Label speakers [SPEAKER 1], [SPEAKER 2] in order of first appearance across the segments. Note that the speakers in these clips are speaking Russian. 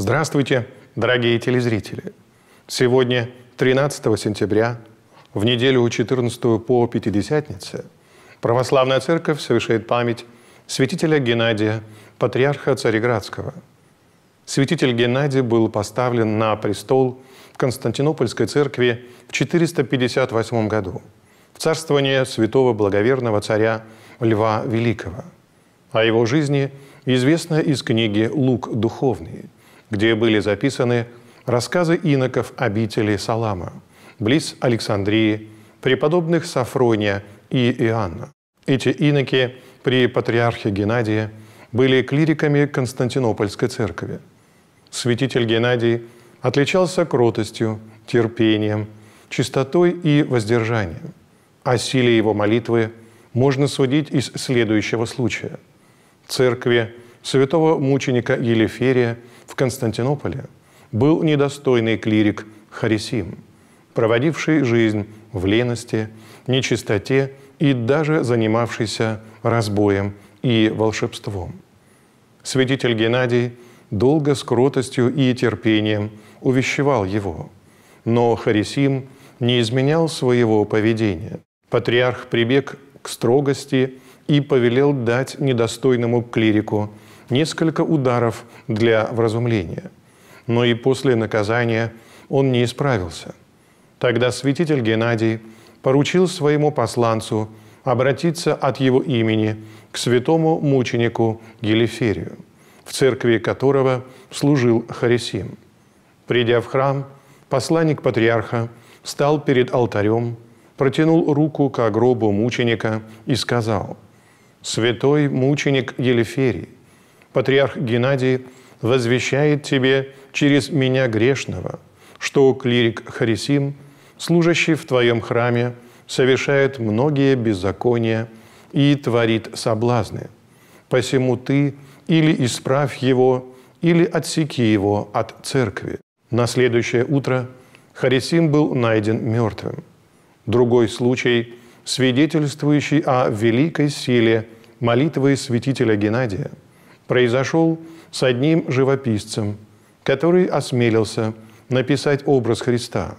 [SPEAKER 1] Здравствуйте, дорогие телезрители! Сегодня, 13 сентября, в неделю у 14 по Пятидесятнице, Православная Церковь совершает память святителя Геннадия, патриарха Цареградского. Святитель Геннадий был поставлен на престол в Константинопольской церкви в 458 году, в царствование святого благоверного царя Льва Великого. О его жизни известно из книги «Лук духовный», где были записаны рассказы иноков обители Салама, близ Александрии, преподобных Сафрония и Иоанна. Эти иноки при патриархе Геннадии были клириками Константинопольской церкви. Святитель Геннадий отличался кротостью, терпением, чистотой и воздержанием. О силе его молитвы можно судить из следующего случая. В церкви святого мученика Елеферия – в Константинополе был недостойный клирик Харисим, проводивший жизнь в лености, нечистоте и даже занимавшийся разбоем и волшебством. Святитель Геннадий долго с кротостью и терпением увещевал его, но Харисим не изменял своего поведения. Патриарх прибег к строгости и повелел дать недостойному клирику несколько ударов для вразумления. Но и после наказания он не исправился. Тогда святитель Геннадий поручил своему посланцу обратиться от его имени к святому мученику Гелиферию, в церкви которого служил Харисим. Придя в храм, посланник патриарха стал перед алтарем, протянул руку к гробу мученика и сказал, «Святой мученик Елиферий, патриарх Геннадий возвещает тебе через меня грешного, что клирик Харисим, служащий в твоем храме, совершает многие беззакония и творит соблазны. Посему ты или исправь его, или отсеки его от церкви. На следующее утро Харисим был найден мертвым. Другой случай, свидетельствующий о великой силе молитвы святителя Геннадия – произошел с одним живописцем, который осмелился написать образ Христа,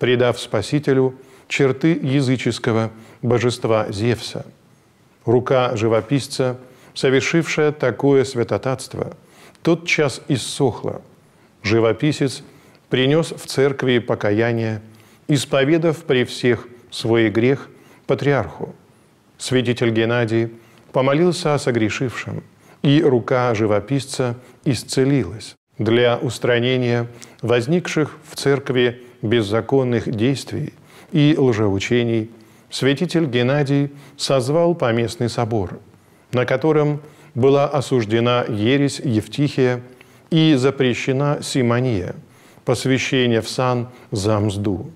[SPEAKER 1] придав Спасителю черты языческого божества Зевса. Рука живописца, совершившая такое святотатство, тотчас иссохла. Живописец принес в церкви покаяние, исповедав при всех свой грех патриарху. Свидетель Геннадий помолился о согрешившем – и рука живописца исцелилась. Для устранения возникших в церкви беззаконных действий и лжеучений святитель Геннадий созвал поместный собор, на котором была осуждена ересь Евтихия и запрещена симония, посвящение в сан за мзду.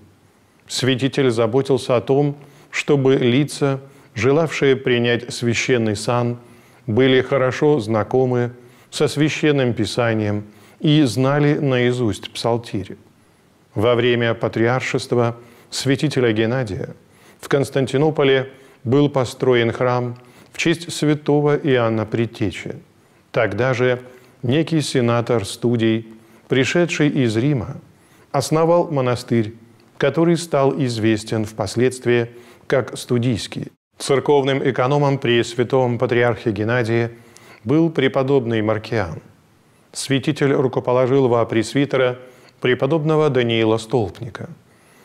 [SPEAKER 1] Святитель заботился о том, чтобы лица, желавшие принять священный сан – были хорошо знакомы со Священным Писанием и знали наизусть Псалтири. Во время патриаршества святителя Геннадия в Константинополе был построен храм в честь святого Иоанна Притечи. Тогда же некий сенатор студий, пришедший из Рима, основал монастырь, который стал известен впоследствии как Студийский. Церковным экономом при святом патриархе Геннадии был преподобный Маркиан. Святитель рукоположил во пресвитера преподобного Даниила Столпника.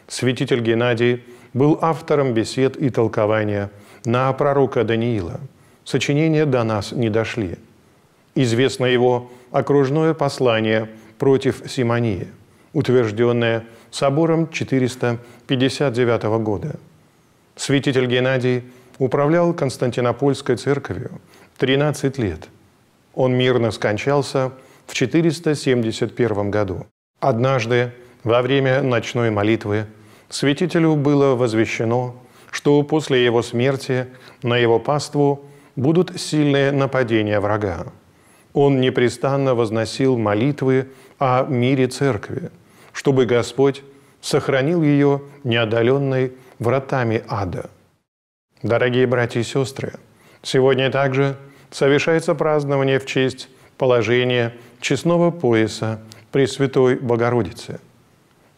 [SPEAKER 1] Святитель Геннадий был автором бесед и толкования на пророка Даниила. Сочинения до нас не дошли. Известно его окружное послание против Симонии, утвержденное Собором 459 года. Святитель Геннадий – управлял Константинопольской церковью 13 лет. Он мирно скончался в 471 году. Однажды, во время ночной молитвы, святителю было возвещено, что после его смерти на его паству будут сильные нападения врага. Он непрестанно возносил молитвы о мире церкви, чтобы Господь сохранил ее неодоленной вратами ада – Дорогие братья и сестры, сегодня также совершается празднование в честь положения честного пояса Пресвятой Богородицы,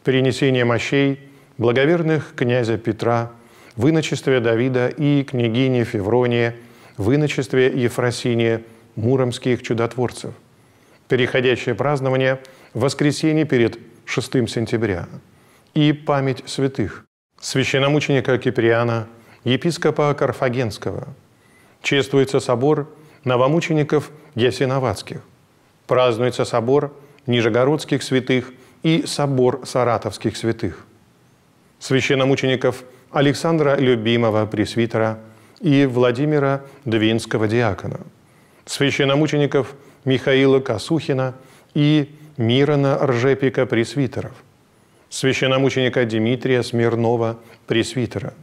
[SPEAKER 1] перенесение мощей благоверных князя Петра в Давида и княгини Февронии в иночестве Ефросиния муромских чудотворцев, переходящее празднование в воскресенье перед 6 сентября и память святых священномученика Киприана – епископа Карфагенского. Чествуется собор новомучеников Ясиноватских. Празднуется собор Нижегородских святых и собор Саратовских святых. Священномучеников Александра Любимого пресвитера и Владимира Двинского диакона. Священномучеников Михаила Косухина и Мирона Ржепика пресвитеров. Священномученика Дмитрия Смирнова пресвитера –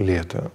[SPEAKER 1] лето.